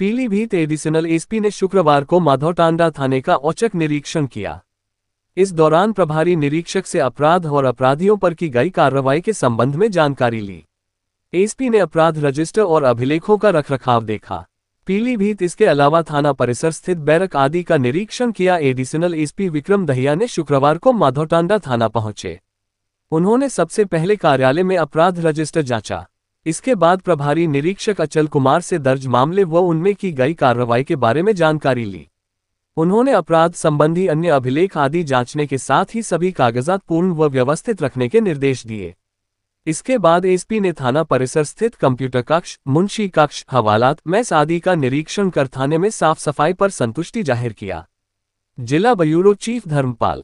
Pilibhit additional SP ने शुक्रवार को माधोटांडा थाने का औचक निरीक्षण किया इस दौरान प्रभारी निरीक्षक से अपराध और अपराधियों पर की गई कार्रवाई के संबंध में जानकारी ली एसपी ने अपराध रजिस्टर और अभिलेखों का रखरखाव देखा पीलीभीत इसके अलावा थाना परिसर स्थित बैरक आदि का निरीक्षण किया एडिशनल एसपी विक्रम दहिया ने शुक्रवार को माधोटांडा थाना पहुंचे उन्होंने सबसे पहले कार्यालय में अपराध रजिस्टर जांचा इसके बाद प्रभारी निरीक्षक अचल कुमार से दर्ज मामले व उनमें की गई कार्रवाई के बारे में जानकारी ली उन्होंने अपराध संबंधी अन्य अभिलेख आदि जांचने के साथ ही सभी कागजात पूर्ण व व्यवस्थित रखने के निर्देश दिए इसके बाद एसपी ने थाना परिसर स्थित कंप्यूटर कक्ष मुंशी कक्ष हवालात मैस आदि का निरीक्षण कर थाने में साफ सफाई पर संतुष्टि जाहिर किया जिला ब्यूरो चीफ धर्मपाल